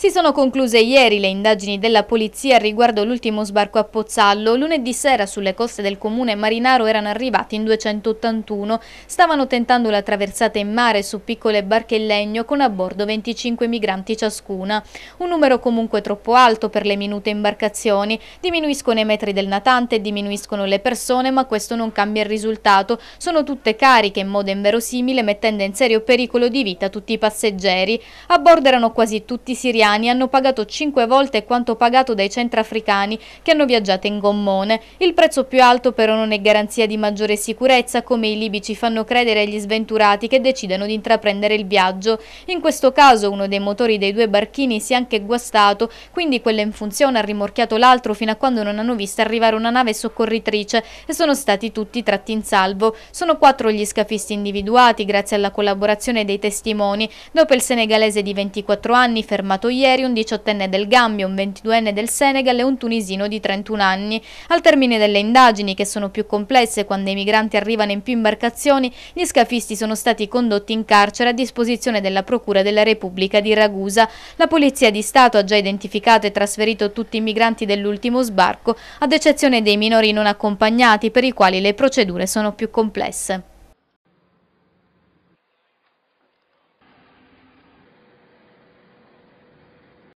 Si sono concluse ieri le indagini della polizia riguardo l'ultimo sbarco a Pozzallo. Lunedì sera sulle coste del comune Marinaro erano arrivati in 281. Stavano tentando la traversata in mare su piccole barche in legno con a bordo 25 migranti ciascuna. Un numero comunque troppo alto per le minute imbarcazioni. Diminuiscono i metri del natante, diminuiscono le persone, ma questo non cambia il risultato. Sono tutte cariche in modo inverosimile mettendo in serio pericolo di vita tutti i passeggeri. A bordo erano quasi tutti siriani italiani hanno pagato 5 volte quanto pagato dai centrafricani che hanno viaggiato in gommone. Il prezzo più alto però non è garanzia di maggiore sicurezza come i libici fanno credere agli sventurati che decidono di intraprendere il viaggio. In questo caso uno dei motori dei due barchini si è anche guastato, quindi quello in funzione ha rimorchiato l'altro fino a quando non hanno visto arrivare una nave soccorritrice e sono stati tutti tratti in salvo. Sono quattro gli scafisti individuati grazie alla collaborazione dei testimoni. Dopo il senegalese di 24 anni fermato ieri, ieri un 18enne del Gambia, un 22enne del Senegal e un tunisino di 31 anni. Al termine delle indagini, che sono più complesse quando i migranti arrivano in più imbarcazioni, gli scafisti sono stati condotti in carcere a disposizione della Procura della Repubblica di Ragusa. La Polizia di Stato ha già identificato e trasferito tutti i migranti dell'ultimo sbarco, ad eccezione dei minori non accompagnati per i quali le procedure sono più complesse.